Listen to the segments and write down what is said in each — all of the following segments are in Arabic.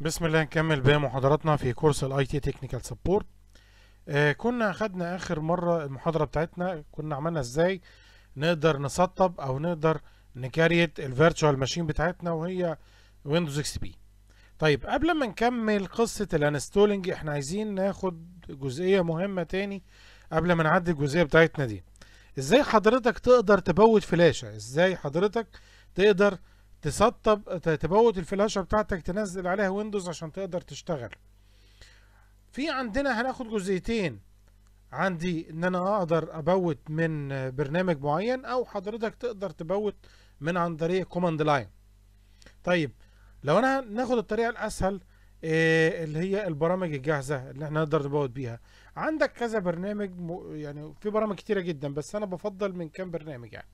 بسم الله نكمل محاضراتنا في كورس الاي تي تكنيكال سبورت كنا خدنا اخر مره المحاضره بتاعتنا كنا عملنا ازاي نقدر نسطب او نقدر نكريت الفيرتشوال ماشين بتاعتنا وهي ويندوز اكس بي طيب قبل ما نكمل قصه الانستولنج احنا عايزين ناخد جزئيه مهمه تاني قبل ما نعدي الجزئيه بتاعتنا دي ازاي حضرتك تقدر تبوت فلاشه ازاي حضرتك تقدر تسطب تبوت الفلاشة بتاعتك تنزل عليها ويندوز عشان تقدر تشتغل في عندنا هناخد جزئيتين عندي ان انا اقدر ابوت من برنامج معين او حضرتك تقدر تبوت من عن طريق كوماند لاين طيب لو انا ناخد الطريقه الاسهل إيه اللي هي البرامج الجاهزه اللي احنا نقدر نبوت بيها عندك كذا برنامج يعني في برامج كتيره جدا بس انا بفضل من كام برنامج يعني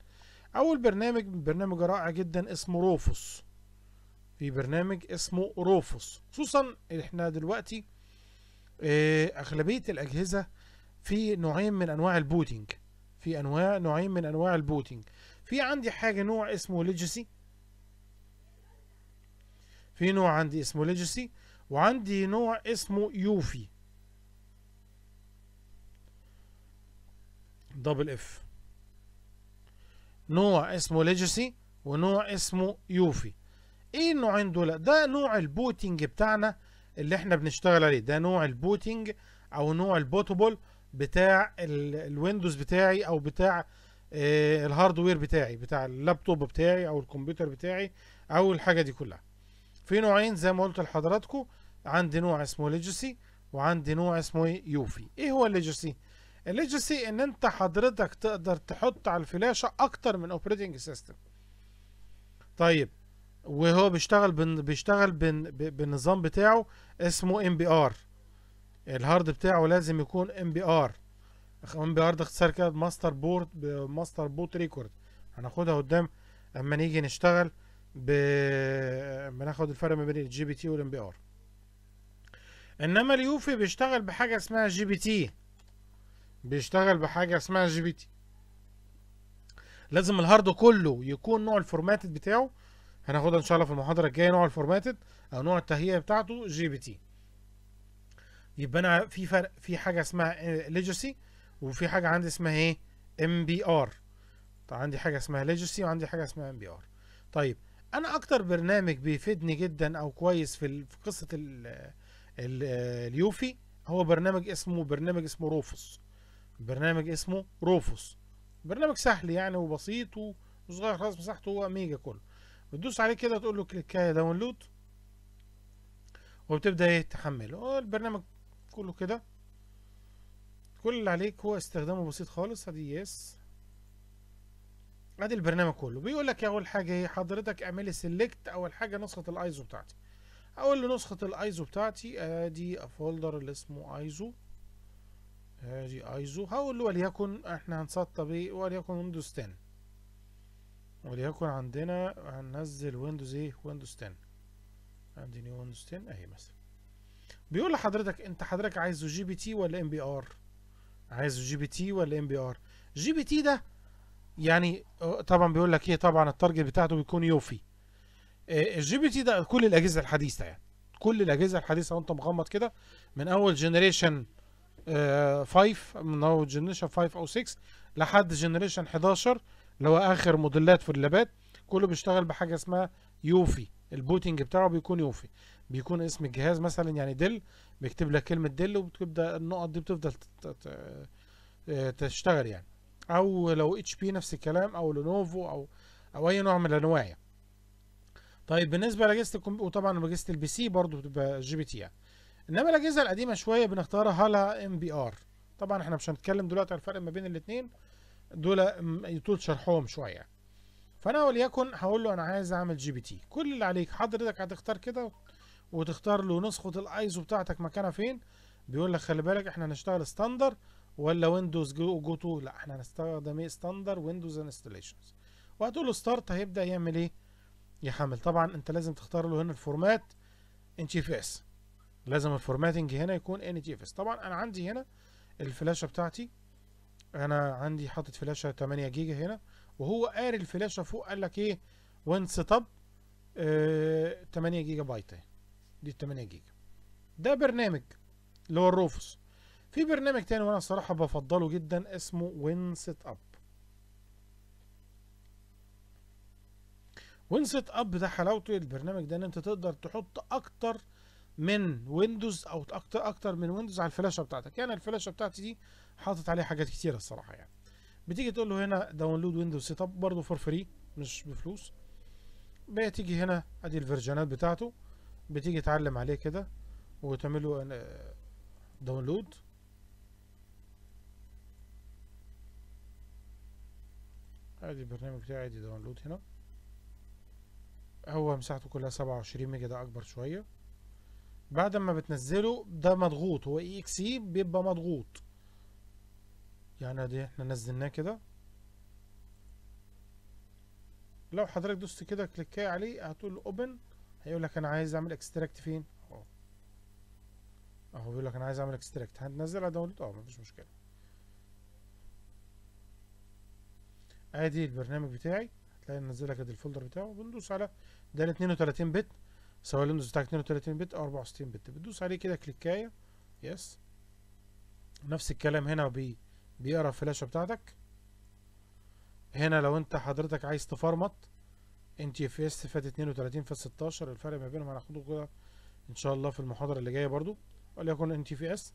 اول برنامج برنامج رائع جدا اسمه روفوس في برنامج اسمه روفوس خصوصا احنا دلوقتي آه، اغلبيه الاجهزه في نوعين من انواع البوتينج في انواع نوعين من انواع البوتينج في عندي حاجه نوع اسمه ليجسي في نوع عندي اسمه ليجسي وعندي نوع اسمه يوفي دبل اف نوع اسمه ليجسي ونوع اسمه يوفي ايه النوعين دول ده نوع البوتنج بتاعنا اللي احنا بنشتغل عليه ده نوع البوتنج او نوع البوتبل بتاع الويندوز بتاعي او بتاع آه، الهاردوير بتاعي بتاع اللابتوب بتاعي او الكمبيوتر بتاعي او الحاجه دي كلها في نوعين زي ما قلت لحضراتكم عندي نوع اسمه ليجسي وعندي نوع اسمه يوفي ايه هو الليجسي الليجسي ان انت حضرتك تقدر تحط على الفلاشة اكتر من اوبريتنج سيستم طيب وهو بيشتغل بن بيشتغل بن بالنظام بتاعه اسمه ام بي ار الهارد بتاعه لازم يكون ام بي ار ام بي ار ده اختصار كده ماستر بورد ماستر بوت ريكورد هناخدها قدام اما نيجي نشتغل ب ناخد الفرق ما بين الجي بي تي والام بي ار انما اليوفي بيشتغل بحاجه اسمها جي بي تي بيشتغل بحاجه اسمها جي بي تي لازم الهارد كله يكون نوع الفورماتد بتاعه هناخدها ان شاء الله في المحاضره الجايه نوع الفورماتد او نوع التهيئه بتاعته جي بي تي يبقى انا في فرق في حاجه اسمها ليجاسي وفي حاجه عندي اسمها ايه ام بي ار طيب عندي حاجه اسمها ليجاسي وعندي حاجه اسمها ام بي ار طيب انا اكتر برنامج بيفيدني جدا او كويس في قصه اليوفي هو برنامج اسمه برنامج اسمه روفوس برنامج اسمه روفوس برنامج سهل يعني وبسيط وصغير خالص مساحته هو ميجا كله بتدوس عليه كده تقول له كليكايه داونلود وبتبدا ايه تحمله أه، البرنامج كله كده كل اللي عليك هو استخدامه بسيط خالص ادي يس ادي البرنامج كله بيقول لك اول حاجه ايه حضرتك اعملي سيلكت اول حاجه نسخه الايزو بتاعتي اقول له نسخه الايزو بتاعتي ادي فولدر اللي اسمه ايزو هاجي ايزو هقول له وليكن احنا هنسطب ايه وليكن ويندوز 10 وليكن عندنا هننزل ويندوز ايه ويندوز 10 عندي نيو ويندوز 10 اهي مثلا بيقول لحضرتك انت حضرتك عايزه جي بي تي ولا ام بي ار عايزه جي بي تي ولا ام بي ار جي بي تي ده يعني طبعا بيقول لك ايه طبعا التارجت بتاعته بيكون يوفي الجي بي تي ده كل الاجهزه الحديثه يعني كل الاجهزه الحديثه وانت مغمض كده من اول جنريشن 5 آه، من هو جنريشن 5 او 6 لحد جنريشن 11 اللي هو اخر موديلات في اللابات كله بيشتغل بحاجه اسمها يوفي البوتنج بتاعه بيكون يوفي بيكون اسم الجهاز مثلا يعني دل بيكتب لك كلمه دل وبتبدا النقط دي بتفضل آه، تشتغل يعني او لو اتش بي نفس الكلام او لينوفو او او اي نوع من الانواع يعني. طيب بالنسبه لاجهزه الكمبيوتر وطبعا اجهزه البي سي برضو بتبقى جي بي تي يعني. انما الاجهزه القديمه شويه بنختارها هالا ام بي ار طبعا احنا مش هنتكلم دلوقتي على الفرق ما بين الاثنين دول يطول شرحهم شويه فانا وليكن هقول له انا عايز اعمل جي بي تي كل اللي عليك حضرتك هتختار كده وتختار له نسخه الايزو بتاعتك مكانها فين بيقول لك خلي بالك احنا هنشتغل ستاندر ولا ويندوز جو, جو تو لا احنا هنستخدم ايه ستاندر ويندوز انستليشنز وهتقول له ستارت هيبدا يعمل ايه يحمل طبعا انت لازم تختار له هنا الفورمات ان جي في اس لازم الفورماتنج هنا يكون ان تي اف اس طبعا انا عندي هنا الفلاشه بتاعتي انا عندي حاطط فلاشه 8 جيجا هنا وهو قاري الفلاشه فوق قال لك ايه وين سيت اب 8 جيجا بايت اهي دي ال 8 جيجا ده برنامج اللي هو الروفوس في برنامج تاني وانا الصراحه بفضله جدا اسمه وين سيت اب وين سيت اب ده حلاوته البرنامج ده ان انت تقدر تحط اكتر من ويندوز او اكتر اكتر من ويندوز على الفلاشه بتاعتك يعني الفلاشه بتاعتي دي حاطط عليها حاجات كتيره الصراحه يعني بتيجي تقول له هنا داونلود ويندوز سيت اب برضه فور فري مش بفلوس بتيجي هنا ادي الفيرجنات بتاعته بتيجي تعلم عليه كده وتعمل له داونلود ادي البرنامج بتاعي ادي داونلود هنا هو مساحته كلها سبعة وعشرين ميجا ده اكبر شويه بعد ما بتنزله ده مضغوط هو اي اكس اي بيبقى مضغوط يعني ادي احنا نزلناه كده لو حضرتك دوست كده كليكاي عليه هتقول له اوبن هيقول لك انا عايز اعمل اكستراكت فين اهو اهو بيقول لك انا عايز اعمل اكستراكت هنزلها داونلود اه مفيش مشكله ادي البرنامج بتاعي هتلاقي منزل لك ادي الفولدر بتاعه بندوس على ده ال 32 بت سواء الويندوز بتاعك 32 بت او 64 بت بتدوس عليه كده كليكايه يس نفس الكلام هنا بي بيقرا الفلاشه بتاعتك هنا لو انت حضرتك عايز تفرمط ان تي اف اس فات 32 فات 16 الفرق ما بينهم هناخده كده ان شاء الله في المحاضره اللي جايه برضو وليكن ان تي اف اس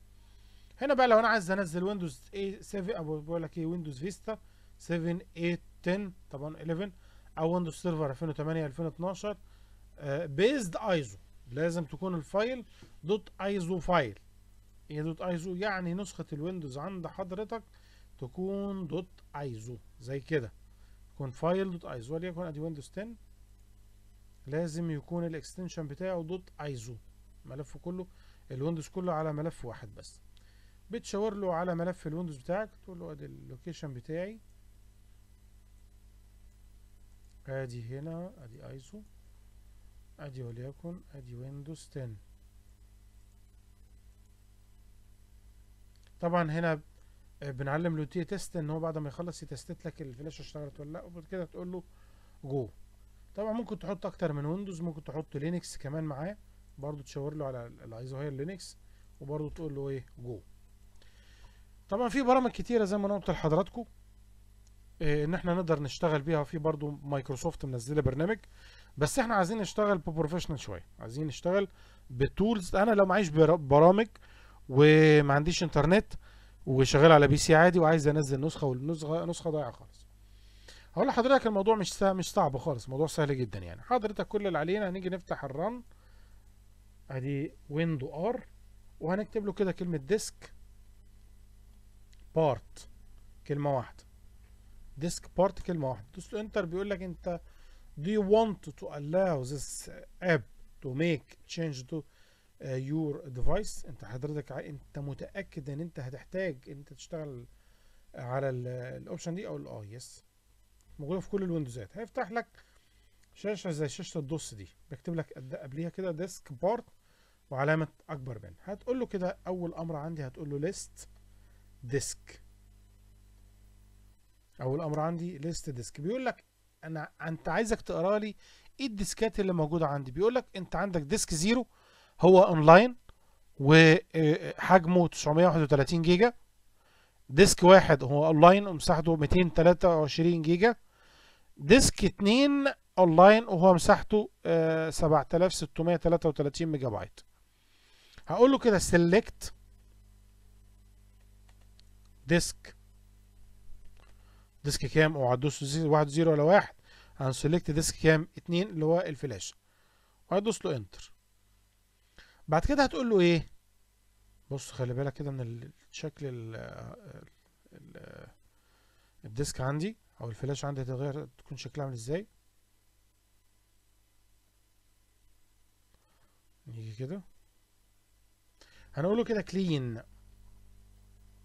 هنا بقى لو انا عايز انزل ويندوز 7 او بقول لك ايه ويندوز فيستا 7 8 10 طبعا 11 او ويندوز سيرفر 2008 2012 بيزد آه، ايزو لازم تكون الفايل دوت ايزو فايل ايه دوت ايزو يعني نسخة الويندوز عند حضرتك تكون دوت ايزو زي كده يكون فايل دوت ايزو وليكن ادي ويندوز 10 لازم يكون الاكستنشن بتاعه دوت ايزو ملفه كله الويندوز كله على ملف واحد بس بتشاور له على ملف الويندوز بتاعك تقول له ادي اللوكيشن بتاعي ادي هنا ادي ايزو ادي وليكن ادي ويندوز 10 طبعا هنا بنعلم لوتيه تيست ان هو بعد ما يخلص يتستت لك الفلاشه اشتغلت ولا لا وبعد كده تقول له جو طبعا ممكن تحط اكتر من ويندوز ممكن تحط لينكس كمان معاه برضو تشاور له على العايزه لينكس وبرضو تقول له ايه جو طبعا في برامج كتيره زي ما انا قلت لحضراتكم آه، ان احنا نقدر نشتغل بيها وفي برضو مايكروسوفت منزله برنامج بس احنا عايزين نشتغل ببروفيشنال شويه عايزين نشتغل بتولز انا لو معيش برامج وما عنديش انترنت وشغال على بي سي عادي وعايز انزل نسخه والنسخه نسخه ضايعه خالص هقول لحضرتك الموضوع مش سا... مش صعب خالص الموضوع سهل جدا يعني حضرتك كل اللي علينا هنيجي نفتح الرن ادي ويندو ار وهنكتب له كده كلمه ديسك بارت كلمه واحده ديسك بارت كلمه واحده دوس انتر بيقول لك انت do you want to allow this app to make change to uh, your device انت حضرتك انت متاكد ان انت هتحتاج انت تشتغل على الاوبشن دي او الاي اه، يس موجوده في كل الويندوزات هيفتح لك شاشه زي شاشه الدوس دي بيكتب لك قبليها كده ديسك بارت وعلامه اكبر من هتقول له كده اول امر عندي هتقول له ليست ديسك اول امر عندي ليست ديسك بيقول لك انا انت عايزك تقرا لي ايه الديسكات اللي موجوده عندي بيقول لك انت عندك ديسك زيرو هو اونلاين وحجمه آه، 931 جيجا ديسك واحد هو اونلاين ومساحته 223 جيجا ديسك اتنين اونلاين وهو مساحته 7633 آه، ميجا بايت هقول له كده سيلكت ديسك ديسك كام اوعى 1 0 ولا 1 هنسلكت ديسك كام اتنين اللي هو الفلاش وهتدوس له انتر بعد كده هتقول له ايه بص خلي بالك كده من الشكل ال الديسك عندي او الفلاش عندي هتتغير تكون شكلها عامل ازاي نيجي كده هنقوله كده كلين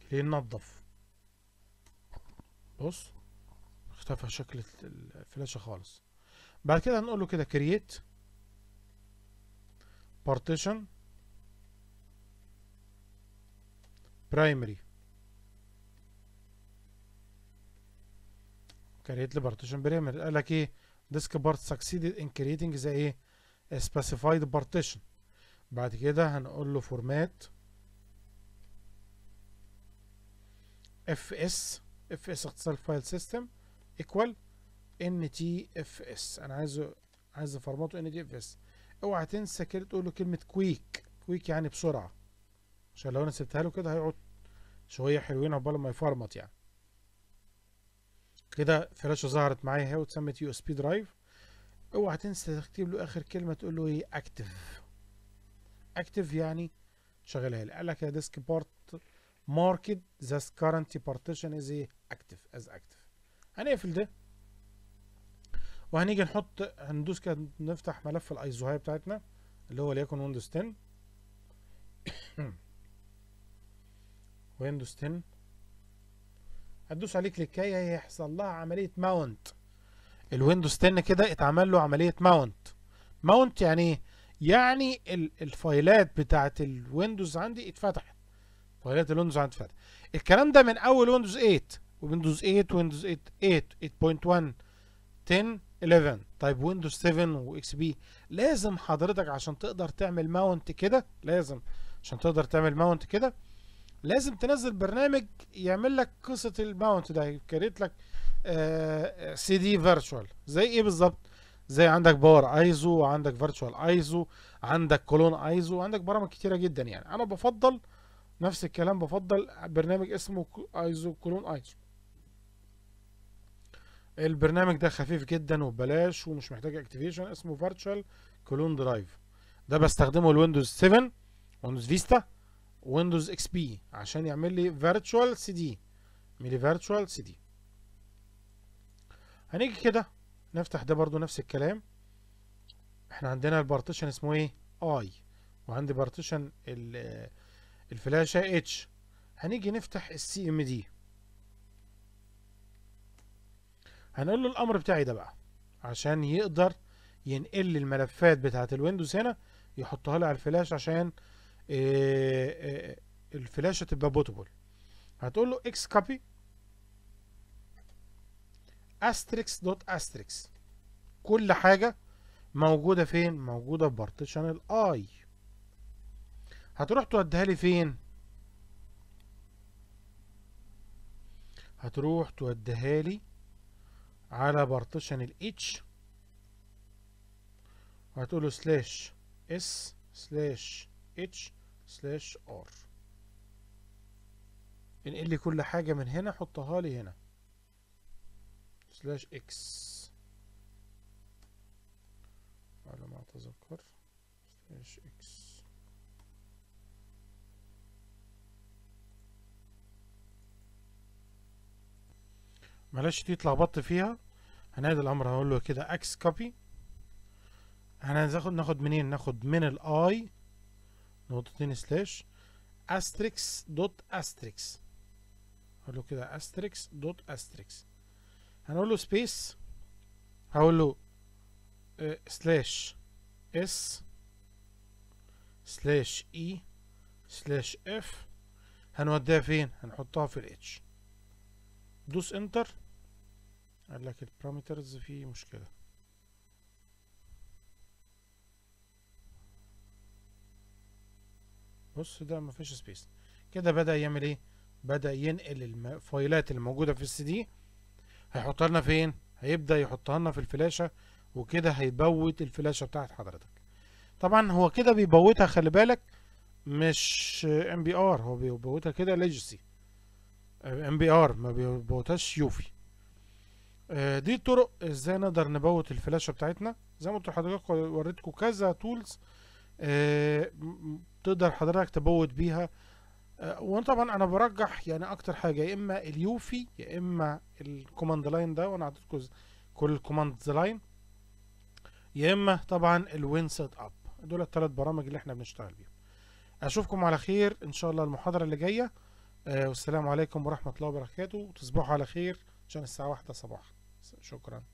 كلين نظف بص اختفى شكل الفلاشة خالص بعد كده هنقول له كده كرييت بارتيشن برايمري كريت لي بارتيشن برايمري قال لك ايه ديسك بارت succeeded ان كرييتنج زي ايه سبيسيفايد بارتيشن بعد كده هنقول له فورمات اف اس اف اس اختصار فايل سيستم ايكوال ان تي اف اس انا عايزه عايز افرمطه ان تي اف اس اوعى تنسى كده تقول له كلمه كويك كويك يعني بسرعه عشان لو انا سبتها له كده هيقعد شويه حلوين عقبال ما يفرمط يعني كده فلاشه ظهرت معايا اهي واتسمت يو اس بي درايف اوعى تنسى تكتب له اخر كلمه تقول له ايه اكتف اكتف يعني شغلها لي قال لك يا ديسك بارت ماركت ذا كارنت بارتيشن از ايه اكتف از اكتف هنقفل ده وهنيجي نحط هندوس كده نفتح ملف الايزو هاي بتاعتنا اللي هو ليكن ويندوز 10 ويندوز 10 هتدوس عليه كليكايه هيحصل لها عمليه ماونت الويندوز 10 كده اتعمل له عمليه ماونت ماونت يعني ايه يعني الفايلات بتاعت الويندوز عندي اتفتحت فايلات الويندوز عندي اتفتحت الكلام ده من اول ويندوز 8 ويندوز 8 ويندوز 8 8 8.1 10 11 طيب ويندوز 7 واكس بي لازم حضرتك عشان تقدر تعمل ماونت كده لازم عشان تقدر تعمل ماونت كده لازم تنزل برنامج يعمل لك قصه الماونت ده يكريت لك سي دي فيرتشوال زي ايه بالظبط زي عندك باور ايزو وعندك فيرتشوال ايزو عندك كولون ايزو وعندك برامج كتيره جدا يعني انا بفضل نفس الكلام بفضل برنامج اسمه ايزو كولون ايزو البرنامج ده خفيف جدا وببلاش ومش محتاج اكتيفيشن اسمه فيرتشوال كلون درايف ده بستخدمه لويندوز 7 ويندوز فيستا ويندوز اكس بي عشان يعمل لي فيرتشوال سي دي ميلي فيرتشوال سي دي هنيجي كده نفتح ده برضو نفس الكلام احنا عندنا البارتيشن اسمه ايه اي وعندي بارتيشن الفلاشه اتش هنيجي نفتح السي ام دي هنقول له الامر بتاعي ده بقى عشان يقدر ينقل لي الملفات بتاعه الويندوز هنا يحطها لي على الفلاش عشان آه، آه، الفلاشه تبقى بوتبل هتقول له اكس كوبي استريكس دوت استريكس كل حاجه موجوده فين موجوده في بارتيشن الاي هتروح توديها لي فين هتروح توديها لي على بارتيشن الاتش وهتقول له سلاش اس سلاش اتش سلاش ار انقل لي كل حاجة من هنا حطها لي هنا سلاش اكس على ما اتذكر سلاش معلش دي اتلخبطت فيها هنعيد الامر هقول له كده اكس كوبي هناخد ناخد منين ناخد من الاي نقطتين سلاش استريكس دوت استريكس هقول له كده استريكس دوت استريكس هنقول له سبيس هقول له سلاش اس سلاش اي سلاش اف هنوديها فين هنحطها في الاتش دوس انتر قال لك البارامترز فيه مشكله بص ده مفيش سبيس كده بدا يعمل ايه بدا ينقل الفايلات الموجوده في السي دي هيحطها لنا فين هيبدا يحطها لنا في الفلاشه وكده هيبوت الفلاشه بتاعت حضرتك طبعا هو كده بيبوتها خلي بالك مش ام بي ار هو بيبوتها كده ليجسي ام بي ار ما بيبوتهاش يوفي آه، دي الطرق ازاي نقدر نبوت الفلاشة بتاعتنا زي ما قلت لحضرتك وريتكم كذا تولز آه، تقدر حضرتك تبوت بيها آه، وانا طبعا انا برجح يعني اكتر حاجة يا اما اليوفي يا اما الكوماند لاين ده وانا عطيتكم كل الكوماند لاين يا اما طبعا الوين سيت اب دول الثلاث برامج اللي احنا بنشتغل بيهم اشوفكم على خير ان شاء الله المحاضرة اللي جاية آه، والسلام عليكم ورحمة الله وبركاته وتصبحوا على خير عشان الساعة واحدة صباحا شكرا